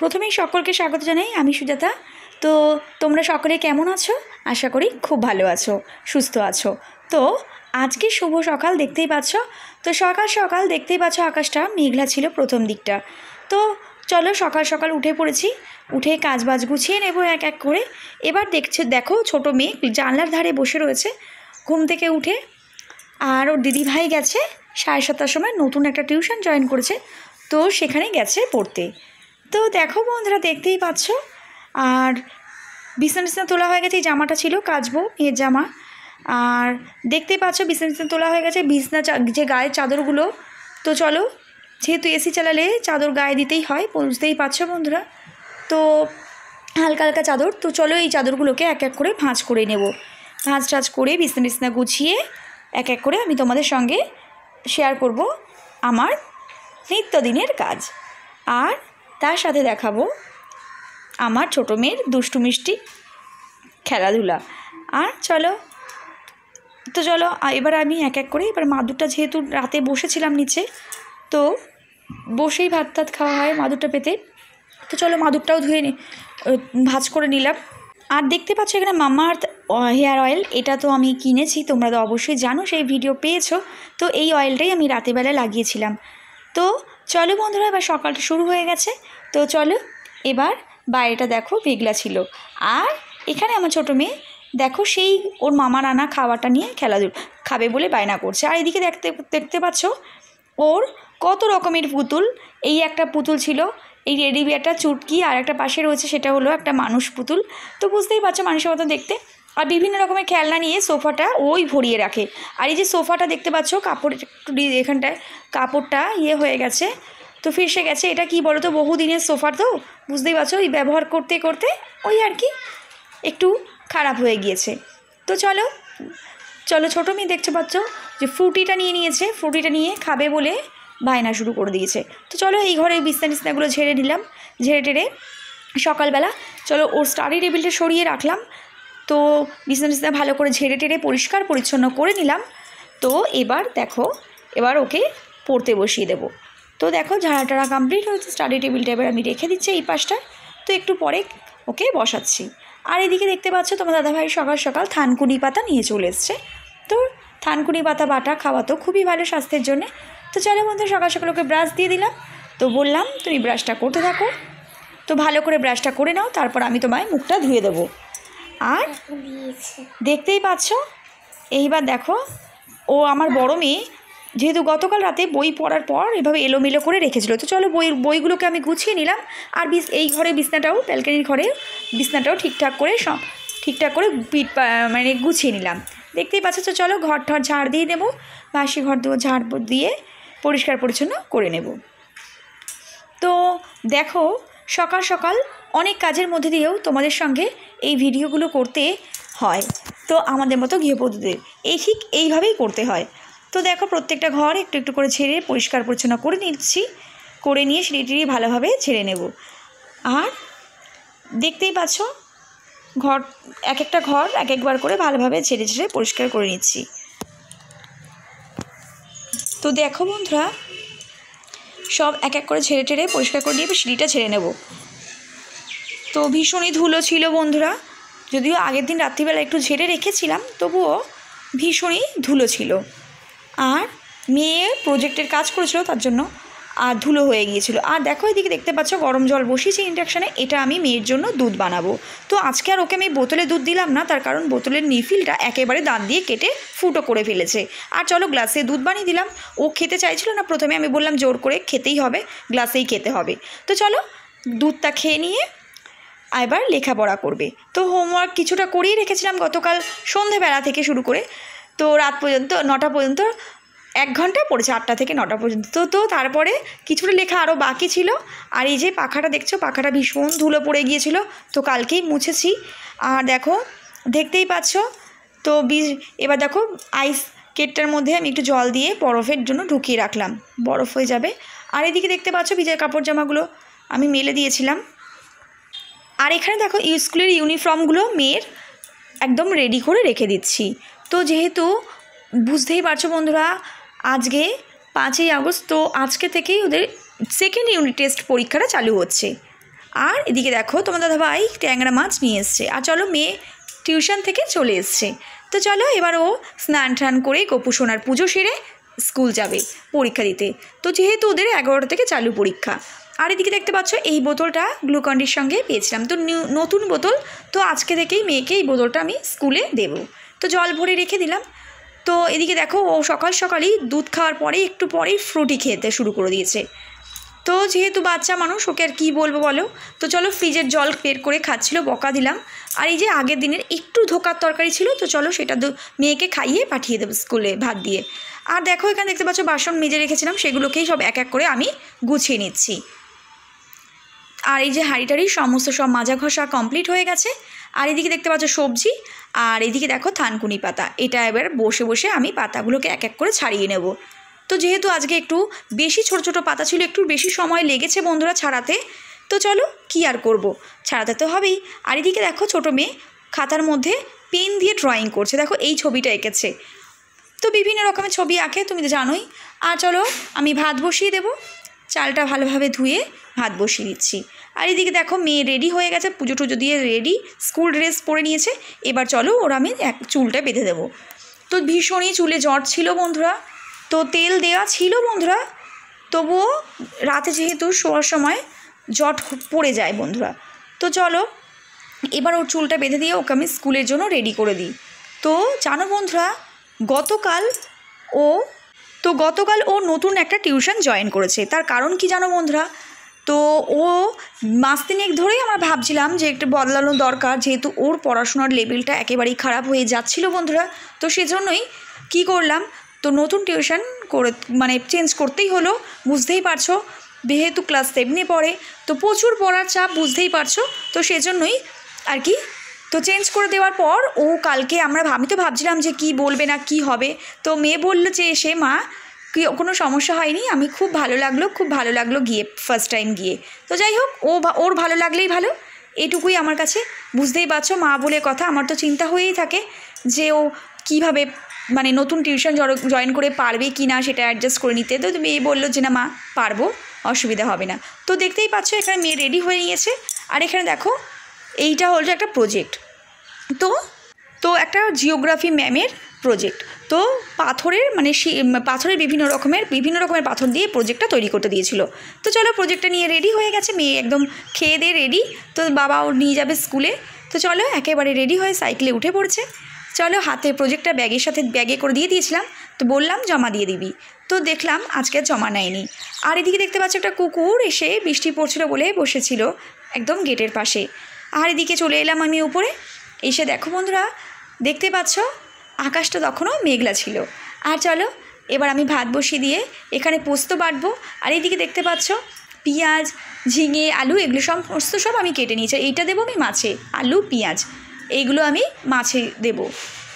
প্রথমেই সকলকে স্বাগত জানাই আমি সুজাতা তো তোমরা সকলে কেমন আছো আশা করি খুব ভালো আছো সুস্থ আছো তো আজকে শুভ সকাল দেখতেই পাচ্ছ তো সকাল সকাল দেখতেই পাচ্ছ আকাশটা মেঘলা ছিল প্রথম দিকটা তো চলো সকাল সকাল উঠে পড়েছি উঠে কাজ বাজ গুছিয়ে নেব এক এক করে এবার দেখছে দেখো ছোট মেয়ে জানলার ধারে বসে রয়েছে ঘুম থেকে উঠে আর ওর দিদিভাই গেছে সাড়ে সাতটার সময় নতুন একটা টিউশন জয়েন করেছে তো সেখানে গেছে পড়তে তো দেখো বন্ধুরা দেখতেই পাচ্ছ আর বিছানা বিছানা তোলা হয়ে গেছে এই জামাটা ছিল কাচবো এর জামা আর দেখতেই পাচ্ছ বিছানা বিছানা তোলা হয়ে গেছে বিছনা যে গায়ের চাদরগুলো তো চলো যেহেতু এসি চালালে চাদর গায়ে দিতেই হয় বুঝতেই পারছো বন্ধুরা তো হালকা হালকা চাদর তো চলো এই চাদরগুলোকে এক এক করে ভাঁজ করে নেব ভাঁজ টাজ করে বিছনা বিছনা গুছিয়ে এক এক করে আমি তোমাদের সঙ্গে শেয়ার করব আমার নিত্যদিনের কাজ আর তার সাথে দেখাবো আমার ছোটো মেয়ের দুষ্টু মিষ্টি খেলাধুলা আর চলো তো চলো এবার আমি এক এক করে এবার মাদুরটা যেহেতু রাতে বসেছিলাম নিচে তো বসেই ভাত টাত খাওয়া হয় মাদুরটা পেতে তো চলো মাদুরটাও ধুয়ে ভাজ করে নিলাম আর দেখতে পাচ্ছ এখানে মামাআর্থ হেয়ার অয়েল এটা তো আমি কিনেছি তোমরা তো অবশ্যই জানো সেই ভিডিও পেয়েছো তো এই অয়েলটাই আমি রাতেবেলা লাগিয়েছিলাম তো চলো বন্ধুরা এবার সকালটা শুরু হয়ে গেছে তো চলো এবার বাইরেটা দেখো ভেগলা ছিল আর এখানে আমার ছোটো মেয়ে দেখো সেই ওর মামার আনা খাওয়াটা নিয়ে খেলাধুলো খাবে বলে বায়না করছে আর এদিকে দেখতে দেখতে পাচ্ছ ওর কত রকমের পুতুল এই একটা পুতুল ছিল এই রেডি বিয়ারটা চুটকি আর একটা পাশে রয়েছে সেটা হলো একটা মানুষ পুতুল তো বুঝতেই পারছো মানুষের মতো দেখতে আর বিভিন্ন রকমের খেলনা নিয়ে সোফাটা ওই ভরিয়ে রাখে আর এই যে সোফাটা দেখতে পাচ্ছ কাপড় একটু এখানটায় কাপড়টা ইয়ে হয়ে গেছে তো ফিরসে গেছে এটা কি বলো তো বহুদিনের সোফা তো বুঝতেই পারছো ওই ব্যবহার করতে করতে ওই আর কি একটু খারাপ হয়ে গিয়েছে তো চলো চলো ছোটো মেয়ে দেখতে পাচ্ছ যে ফ্রুটিটা নিয়ে নিয়েছে ফ্রুটিটা নিয়ে খাবে বলে বায়না শুরু করে দিয়েছে তো চলো এই ঘরে বিস্তার নিস্তাগুলো ঝেড়ে নিলাম ঝেড়ে টেড়ে সকালবেলা চলো ওর স্টাডি টেবিলটা সরিয়ে রাখলাম তো বিছনা বিছনা ভালো করে ঝেড়ে টেড়ে পরিষ্কার পরিচ্ছন্ন করে নিলাম তো এবার দেখো এবার ওকে পড়তে বসিয়ে দেব তো দেখো ঝাড়া টাড়া কমপ্লিট হয়েছে স্টাডি টেবিলটা এবার আমি রেখে দিচ্ছি এই পাশটা তো একটু পরে ওকে বসাচ্ছি আর এদিকে দেখতে পাচ্ছ তোমার দাদাভাই সকাল সকাল থানকুনি পাতা নিয়ে চলে এসছে তো থানকুনি পাতা বাটা খাওয়া তো খুবই ভালো স্বাস্থ্যের জন্যে তো চলো বন্ধু সকাল সকাল ওকে ব্রাশ দিয়ে দিলাম তো বললাম তুমি ব্রাশটা করতে থাকো তো ভালো করে ব্রাশটা করে নাও তারপর আমি তোমায় মুখটা ধুয়ে দেবো আর দেখতেই পাচ্ছ এইবার দেখো ও আমার বড় মেয়ে যেহেতু গতকাল রাতে বই পড়ার পর এভাবে এলোমেলো করে রেখেছিল তো চলো বই বইগুলোকে আমি গুছিয়ে নিলাম আর বিস এই ঘরে বিছনাটাও প্যালকানির ঘরে বিছনাটাও ঠিকঠাক করে সব ঠিকঠাক করে পিট মানে গুছিয়ে নিলাম দেখতেই পাচ্ছ তো চলো ঘর ঠর ঝাড় দিয়ে নেবো বাসি ঘর দেবো ঝাড় দিয়ে পরিষ্কার পরিচ্ছন্ন করে নেব তো দেখো সকাল সকাল অনেক কাজের মধ্যে দিয়েও তোমাদের সঙ্গে এই ভিডিওগুলো করতে হয় তো আমাদের মতো গৃহবধূদের এই ঠিক এইভাবেই করতে হয় তো দেখো প্রত্যেকটা ঘর একটু একটু করে ছেড়ে পরিষ্কার পরিচ্ছন্ন করে নিচ্ছি করে নিয়ে সেটিটি ভালোভাবে ছেড়ে নেব আর দেখতেই পাচ্ছ ঘর এক একটা ঘর এক একবার করে ভালোভাবে ছেড়ে ছেড়ে পরিষ্কার করে নিচ্ছি তো দেখো বন্ধুরা সব এক এক করে ছেড়ে টেড়ে পরিষ্কার করে নিয়ে সিঁড়িটা ছেড়ে নেব তো ভীষণই ধুলো ছিল বন্ধুরা যদিও আগের দিন রাত্রিবেলা একটু ঝেড়ে রেখেছিলাম তবুও ভীষণই ধুলো ছিল আর মেয়ে প্রজেক্টের কাজ করেছিল তার জন্য আর ধুলো হয়ে গিয়েছিল আর দেখো এদিকে দেখতে পাচ্ছ গরম জল বসিয়েছি ইন্ডাকশানে এটা আমি মেয়ের জন্য দুধ বানাবো তো আজকে আর ওকে আমি বোতলে দুধ দিলাম না তার কারণ বোতলের নিফিলটা একেবারে দাঁত দিয়ে কেটে ফুটো করে ফেলেছে আর চলো গ্লাসে দুধ বানিয়ে দিলাম ও খেতে চাইছিল না প্রথমে আমি বললাম জোর করে খেতেই হবে গ্লাসেই খেতে হবে তো চলো দুধটা খেয়ে নিয়ে এবার লেখাপড়া করবে তো হোমওয়ার্ক কিছুটা করিয়ে রেখেছিলাম গতকাল সন্ধেবেলা থেকে শুরু করে তো রাত পর্যন্ত নটা পর্যন্ত এক ঘন্টা পড়েছে আটটা থেকে নটা পর্যন্ত তো তো তারপরে কিছুটা লেখা আরও বাকি ছিল আর এই যে পাখাটা দেখছো পাখাটা ভীষণ ধুলো পড়ে গিয়েছিল তো কালকেই মুছেছি আর দেখো দেখতেই পাচ্ছ তো বীজ এবার দেখো আইস কেটটার মধ্যে আমি একটু জল দিয়ে বরফের জন্য ঢুকিয়ে রাখলাম বরফ হয়ে যাবে আর এদিকে দেখতে পাচ্ছ ভিজের কাপড় জামাগুলো আমি মেলে দিয়েছিলাম আর এখানে দেখো স্কুলের ইউনিফর্মগুলো মেয়ের একদম রেডি করে রেখে দিচ্ছি তো যেহেতু বুঝতেই পারছো বন্ধুরা আজকে পাঁচই আগস্ট তো আজকে থেকেই ওদের সেকেন্ড ইউনিট টেস্ট পরীক্ষাটা চালু হচ্ছে আর এদিকে দেখো তোমার দাদা ভাই ট্যাংরা মাছ নিয়ে এসছে আর চলো মেয়ে টিউশন থেকে চলে এসছে তো চলো এবার ও স্নান টান করে গপু সোনার পুজো সেরে স্কুল যাবে পরীক্ষা দিতে তো যেহেতু ওদের এগারোটা থেকে চালু পরীক্ষা আর এদিকে দেখতে পাচ্ছ এই বোতলটা গ্লুকন্ডির সঙ্গে পেয়েছিলাম তো নতুন বোতল তো আজকে থেকেই মেয়েকে এই বোতলটা আমি স্কুলে দেব তো জল ভরে রেখে দিলাম তো এদিকে দেখো ও সকাল সকালই দুধ খাওয়ার পরেই একটু পরেই ফ্রুটি খেতে শুরু করে দিয়েছে তো যেহেতু বাচ্চা মানুষ ওকে আর কী বলবো বলো তো চলো ফ্রিজের জল বের করে খাচ্ছিলো বকা দিলাম আর এই যে আগের দিনের একটু ধোকার তরকারি ছিল তো চলো সেটা মেয়েকে খাইয়ে পাঠিয়ে দেবো স্কুলে ভাত দিয়ে আর দেখো এখানে দেখতে পাচ্ছ বাসন মেজে রেখেছিলাম সেগুলোকেই সব এক এক করে আমি গুছিয়ে নিচ্ছি আর এই যে হাঁড়িটারি সমস্ত সব মাজা ঘষা কমপ্লিট হয়ে গেছে আর এদিকে দেখতে পাচ্ছ সবজি আর এদিকে দেখো থানকুনি পাতা এটা এবার বসে বসে আমি পাতাগুলোকে এক এক করে ছাড়িয়ে নেব তো যেহেতু আজকে একটু বেশি ছোট ছোট পাতা ছিল একটু বেশি সময় লেগেছে বন্ধুরা ছাড়াতে তো চলো কি আর করব। ছাড়াতে তো হবেই আর এদিকে দেখো ছোট মেয়ে খাতার মধ্যে পেন দিয়ে ড্রয়িং করছে দেখো এই ছবিটা এঁকেছে তো বিভিন্ন রকমের ছবি আঁকে তুমি তো জানোই আর চলো আমি ভাত বসিয়ে দেবো চালটা ভালোভাবে ধুয়ে ভাত বসিয়ে দিচ্ছি আর এদিকে দেখো মেয়ে রেডি হয়ে গেছে পুজো টুজো দিয়ে রেডি স্কুল ড্রেস পরে নিয়েছে এবার চলো ওর আমি এক চুলটা বেঁধে দেবো তো ভীষণই চুলে জ্বর ছিল বন্ধুরা তো তেল দেওয়া ছিল বন্ধুরা তবুও রাতে যেহেতু শোয়ার সময় জট পড়ে যায় বন্ধুরা তো চলো এবার ওর চুলটা বেঁধে দিয়ে ওকে আমি স্কুলের জন্য রেডি করে দিই তো জানো বন্ধুরা গতকাল ও তো গতকাল ও নতুন একটা টিউশন জয়েন করেছে তার কারণ কি জানো বন্ধুরা তো ও মাস তিনেক ধরেই আমরা ভাবছিলাম যে একটু বদলানো দরকার যেহেতু ওর পড়াশোনার লেভেলটা একেবারেই খারাপ হয়ে যাচ্ছিল বন্ধুরা তো সেজন্যই কি করলাম তো নতুন টিউশন করে মানে চেঞ্জ করতেই হলো বুঝতেই পারছো যেহেতু ক্লাস সেভেনে পড়ে তো প্রচুর পড়ার চাপ বুঝতেই পারছো তো সেজন্যই আর কি তো চেঞ্জ করে দেওয়ার পর ও কালকে আমরা আমি তো ভাবছিলাম যে কি বলবে না কি হবে তো মেয়ে বলল যে সে মা কি কোনো সমস্যা হয়নি আমি খুব ভালো লাগলো খুব ভালো লাগলো গিয়ে ফার্স্ট টাইম গিয়ে তো যাই হোক ও ওর ভালো লাগলেই ভালো এটুকুই আমার কাছে বুঝতেই পারছো মা বলে কথা আমার তো চিন্তা হয়েই থাকে যে ও কীভাবে মানে নতুন টিউশন জয়েন করে পারবে কি না সেটা অ্যাডজাস্ট করে নিতে তো মেয়ে বললো যে না মা পারবো অসুবিধা হবে না তো দেখতেই পাচ্ছ এখানে মেয়ে রেডি হয়ে নিয়েছে আর এখানে দেখো এইটা হলো একটা প্রজেক্ট তো তো একটা জিওগ্রাফি ম্যামের প্রজেক্ট তো পাথরের মানে পাথরের বিভিন্ন রকমের বিভিন্ন রকমের পাথর দিয়ে প্রজেক্টটা তৈরি করতে দিয়েছিল তো চলো প্রজেক্টটা নিয়ে রেডি হয়ে গেছে মেয়ে একদম খেয়ে দিয়ে রেডি তো বাবা ওর নিয়ে যাবে স্কুলে তো চলো একেবারে রেডি হয়ে সাইকেলে উঠে পড়ছে চলো হাতে প্রজেক্টটা ব্যাগের সাথে ব্যাগে করে দিয়ে দিয়েছিলাম তো বললাম জমা দিয়ে দিবি তো দেখলাম আজকে জমা নেয়নি আর এদিকে দেখতে পাচ্ছি একটা কুকুর এসে বৃষ্টি পড়ছিল বলে বসেছিল একদম গেটের পাশে আর এদিকে চলে এলাম আমি উপরে এসে দেখো বন্ধুরা দেখতে পাচ্ছ আকাশটা তখনও মেঘলা ছিল আর চলো এবার আমি ভাত বসিয়ে দিয়ে এখানে পোস্ত বাটবো আর এইদিকে দেখতে পাচ্ছ পেঁয়াজ ঝিঙে আলু এগুলো সমস্ত সব আমি কেটে নিয়েছি এইটা দেবো আমি মাছে আলু পেঁয়াজ এইগুলো আমি মাছে দেব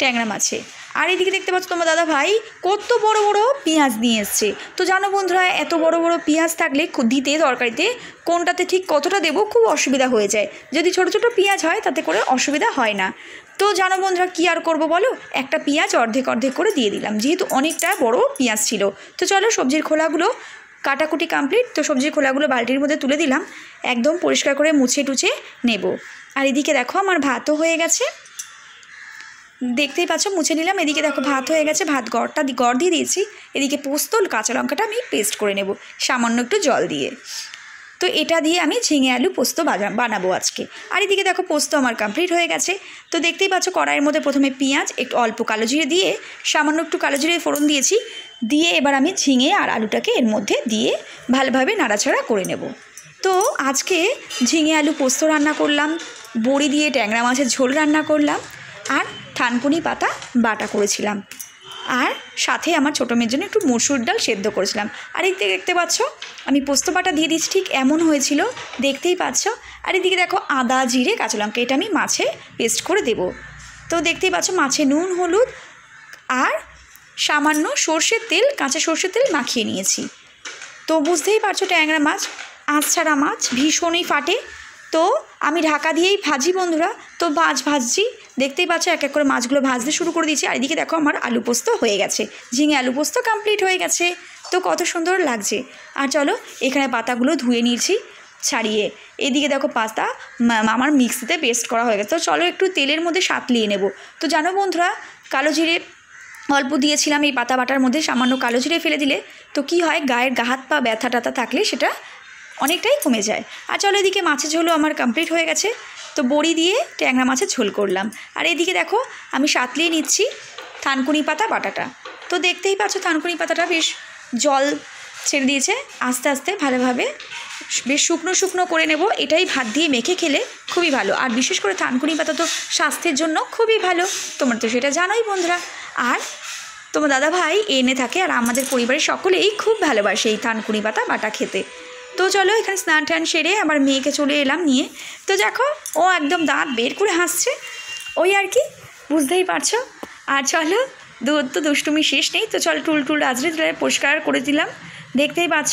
ট্যাংরা মাছে আর এদিকে দেখতে পাচ্ছ তোমার দাদা ভাই কত বড় বড় পেঁয়াজ নিয়ে এসছে তো জানো বন্ধুরা এত বড় বড় পেঁয়াজ থাকলে দিতে তরকারিতে কোনটাতে ঠিক কতটা দেব খুব অসুবিধা হয়ে যায় যদি ছোট ছোট পেঁয়াজ হয় তাতে করে অসুবিধা হয় না তো জানো বন্ধুরা কী আর করবো বলো একটা পেঁয়াজ অর্ধেক অর্ধেক করে দিয়ে দিলাম যেহেতু অনেকটা বড় পেঁয়াজ ছিল তো চলো সবজির খোলাগুলো কাটাকুটি কমপ্লিট তো সবজির খোলাগুলো বালতির মধ্যে তুলে দিলাম একদম পরিষ্কার করে মুছে টুছে নেব আর এদিকে দেখো আমার ভাতও হয়ে গেছে দেখতেই পাচ্ছ মুছে নিলাম এদিকে দেখো ভাত হয়ে গেছে ভাত গড়টা গড় দিয়ে দিয়েছি এদিকে পোস্ত কাঁচা লঙ্কাটা আমি পেস্ট করে নেব সামান্য একটু জল দিয়ে তো এটা দিয়ে আমি ঝিঙে আলু পোস্ত বানাবো আজকে আর এদিকে দেখো পোস্ত আমার কমপ্লিট হয়ে গেছে তো দেখতেই পাচ্ছ কড়াইয়ের মধ্যে প্রথমে পেঁয়াজ একটু অল্প কালো জিরে দিয়ে সামান্য একটু কালো জিরে ফোড়ন দিয়েছি দিয়ে এবার আমি ঝিঙে আর আলুটাকে এর মধ্যে দিয়ে ভালোভাবে নাড়াচাড়া করে নেব তো আজকে ঝিঙে আলু পোস্ত রান্না করলাম বড়ি দিয়ে ট্যাংরা মাছের ঝোল রান্না করলাম আর থানকুনি পাতা বাটা করেছিলাম আর সাথে আমার ছোটো মেয়ের জন্য একটু মসুর ডাল সেদ্ধ করেছিলাম আর এদিকে দেখতে পাচ্ছ আমি পোস্ত বাটা দিয়ে দিচ্ছি ঠিক এমন হয়েছিল দেখতেই পাচ্ছ আর এদিকে দেখো আদা জিরে কাঁচা লঙ্কা এটা আমি মাছে পেস্ট করে দেব তো দেখতেই পাচ্ছ মাছে নুন হলুদ আর সামান্য সর্ষের তেল কাঁচা সর্ষের তেল মাখিয়ে নিয়েছি তো বুঝতেই পারছো ট্যাংরা মাছ আঁচ ছাড়া মাছ ভীষণই ফাটে তো আমি ঢাকা দিয়েই ভাজি বন্ধুরা তো মাছ ভাজছি দেখতেই পাচ্ছ এক এক করে মাছগুলো ভাজতে শুরু করে দিয়েছি আর এদিকে দেখো আমার আলু পোস্ত হয়ে গেছে ঝিঙে আলু পোস্ত কমপ্লিট হয়ে গেছে তো কত সুন্দর লাগছে আর চলো এখানে পাতাগুলো ধুয়ে নিয়েছি ছাড়িয়ে এদিকে দেখো পাতা আমার মিক্সিতে পেস্ট করা হয়ে গেছে তো চলো একটু তেলের মধ্যে সাতলিয়ে নেব তো জানো বন্ধুরা কালো জিরে অল্প দিয়েছিলাম এই পাতা বাটার মধ্যে সামান্য কালো জিরে ফেলে দিলে তো কি হয় গায়ের গা হাত পা ব্যথা টাথা থাকলে সেটা অনেকটাই কমে যায় আর চলো এদিকে মাছের ঝোলও আমার কমপ্লিট হয়ে গেছে তো বড়ি দিয়ে ট্যাংরা মাছের ঝোল করলাম আর এদিকে দেখো আমি সাতলিয়ে নিচ্ছি থানকুনি পাতা বাটাটা তো দেখতেই পাচ্ছ থানকুনি পাতাটা বেশ জল ছেড়ে দিয়েছে আস্তে আস্তে ভালোভাবে বেশ শুকনো শুকনো করে নেব এটাই ভাত দিয়ে মেখে খেলে খুবই ভালো আর বিশেষ করে থানকুনি পাতা তো স্বাস্থ্যের জন্য খুবই ভালো তোমরা তো সেটা জানোই বন্ধুরা আর তোমার দাদা ভাই এনে থাকে আর আমাদের পরিবারের সকলেই খুব ভালোবাসে এই থানকুনি পাতা বাটা খেতে তো চলো এখানে স্নান টান সেরে আবার মেয়েকে চলে এলাম নিয়ে তো দেখো ও একদম দাঁত বের করে হাসছে ওই আর কি বুঝতেই পারছো আর চলো দুধ তো দুষ্টুমি শেষ নেই তো চল টুল টুল আজরে পরিষ্কার করে দিলাম দেখতেই পাচ্ছ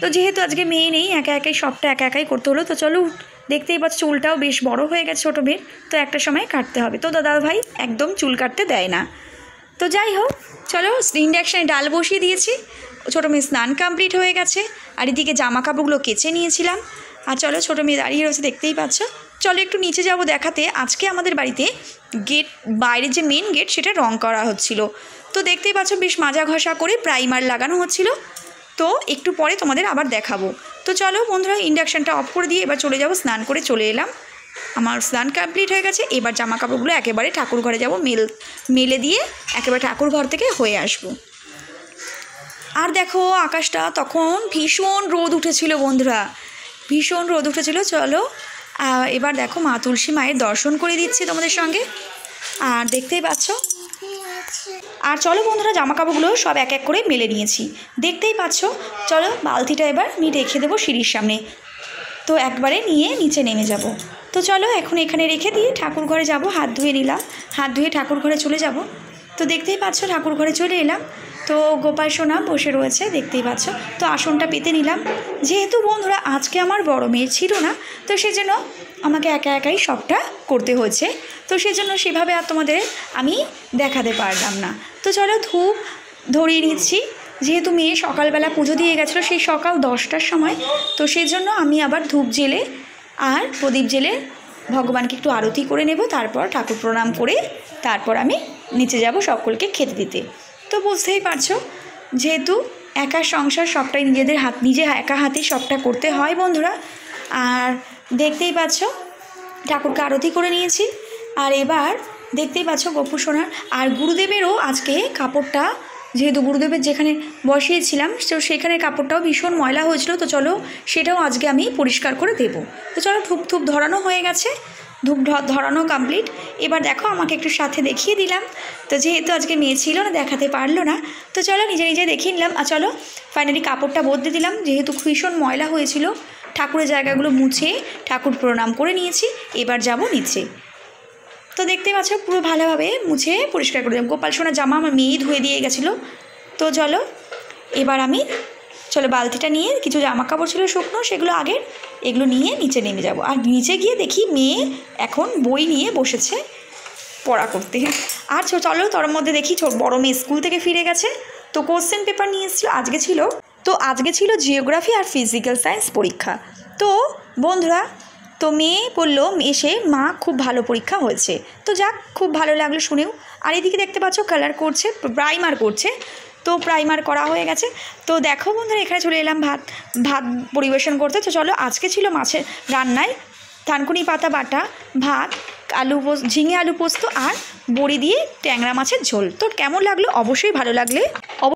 তো যেহেতু আজকে মেয়ে নেই একা একাই সবটা একা একাই করতে হলো তো চলো দেখতেই পাচ্ছ চুলটাও বেশ বড় হয়ে গেছে ছোটো মেয়ের তো একটা সময় কাটতে হবে তো দাদা ভাই একদম চুল কাটতে দেয় না তো যাই হোক চলো ইন্ডাকশানে ডাল বসিয়ে দিয়েছি ছোটো মেয়ে স্নান কমপ্লিট হয়ে গেছে আর এদিকে জামা কাপড়গুলো কেচে নিয়েছিলাম আর চলো ছোটো মেয়ে দাঁড়িয়ে রয়েছে দেখতেই পাচ্ছ চলো একটু নিচে যাব দেখাতে আজকে আমাদের বাড়িতে গেট বাইরে যে মেন গেট সেটা রং করা হচ্ছিল তো দেখতেই পাচ্ছ বেশ মাজা ঘষা করে প্রাইমার লাগানো হচ্ছিল তো একটু পরে তোমাদের আবার দেখাবো তো চলো বন্ধুরা ইন্ডাকশানটা অফ করে দিয়ে এবার চলে যাব স্নান করে চলে এলাম আমার স্নান কমপ্লিট হয়ে গেছে এবার জামা কাপড়গুলো একেবারে ঠাকুর ঘরে যাবো মেল মেলে দিয়ে একেবারে ঠাকুর ঘর থেকে হয়ে আসবো আর দেখো আকাশটা তখন ভীষণ রোদ উঠেছিল বন্ধুরা ভীষণ রোদ উঠেছিল চলো এবার দেখো মা তুলসী মায়ের দর্শন করে দিচ্ছি তোমাদের সঙ্গে আর দেখতেই পাচ্ছ আর চলো বন্ধুরা জামা কাপড়গুলো সব এক এক করে মেলে নিয়েছি দেখতেই পাচ্ছ চলো বালতিটা এবার আমি রেখে দেবো সিঁড়ির সামনে তো একবারে নিয়ে নিচে নেমে যাব। তো চলো এখন এখানে রেখে দিয়ে ঠাকুর ঘরে যাব হাত ধুয়ে নিলাম হাত ধুয়ে ঠাকুর ঘরে চলে যাব তো দেখতেই পাচ্ছ ঠাকুর ঘরে চলে এলাম তো গোপাল সোনা বসে রয়েছে দেখতেই পাচ্ছ তো আসনটা পেতে নিলাম যেহেতু বন্ধুরা আজকে আমার বড় মেয়ে ছিল না তো সেজন্য আমাকে একা একাই সবটা করতে হয়েছে তো সেজন্য সেভাবে আর তোমাদের আমি দেখাতে পারলাম না তো চলো ধূপ ধরিয়ে নিচ্ছি যেহেতু মেয়ে সকালবেলা পুজো দিয়ে গেছিলো সেই সকাল দশটার সময় তো সেজন্য আমি আবার ধূপ জেলে আর প্রদীপ জেলে ভগবানকে একটু আরতি করে নেব তারপর ঠাকুর প্রণাম করে তারপর আমি নিচে যাব সকলকে খেতে দিতে তো বুঝতেই পারছো যেহেতু একা সংসার সবটাই নিজেদের হাত নিজে একা হাতেই সবটা করতে হয় বন্ধুরা আর দেখতেই পাচ্ছ ঠাকুরকে আরতি করে নিয়েছি আর এবার দেখতেই পাচ্ছ গপু সোনার আর গুরুদেবেরও আজকে কাপড়টা যেহেতু গুরুদেবের যেখানে বসিয়েছিলাম তো সেখানে কাপড়টাও ভীষণ ময়লা হয়েছিল তো চলো সেটাও আজকে আমি পরিষ্কার করে দেব তো চলো ঠুপ ধরানো হয়ে গেছে ধূপ ধরানো কমপ্লিট এবার দেখো আমাকে একটু সাথে দেখিয়ে দিলাম তো যেহেতু আজকে মেয়ে ছিল না দেখাতে পারলো না তো চলো নিজে নিজে দেখিয়ে নিলাম আর চলো ফাইনালি কাপড়টা বদলে দিলাম যেহেতু ভীষণ ময়লা হয়েছিল ঠাকুরের জায়গাগুলো মুছে ঠাকুর প্রণাম করে নিয়েছি এবার যাব নিচে তো দেখতে পাচ্ছ পুরো ভালোভাবে মুছে পরিষ্কার করে দিলাম গোপাল সোনা জামা আমার মেয়েই ধুয়ে দিয়ে গেছিলো তো চলো এবার আমি চলো বালতিটা নিয়ে কিছু জামা কাপড় ছিল শুকনো সেগুলো আগের এগুলো নিয়ে নিচে নেমে যাব আর নিচে গিয়ে দেখি মেয়ে এখন বই নিয়ে বসেছে পড়া করতে আর চলো তোর মধ্যে দেখি বড় মেয়ে স্কুল থেকে ফিরে গেছে তো কোশ্চেন পেপার নিয়ে এসেছিলো আজকে ছিল তো আজকে ছিল জিওগ্রাফি আর ফিজিক্যাল সায়েন্স পরীক্ষা তো বন্ধুরা তো মেয়ে বললো এসে মা খুব ভালো পরীক্ষা হয়েছে তো যাক খুব ভালো লাগলো শুনেও আর এদিকে দেখতে পাচ্ছ কালার করছে প্রাইমার করছে তো প্রাইমার করা হয়ে গেছে তো দেখো বন্ধুরা এখানে চলে এলাম ভাত ভাত পরিবেশন করতে তো চলো আজকে ছিল মাছের রান্নায় থানকুনি পাতা বাটা ভাত আলু পোস্ত ঝিঙে আলু পোস্ত আর বড়ি দিয়ে ট্যাংরা মাছের ঝোল তো কেমন লাগলো অবশ্যই ভালো লাগলে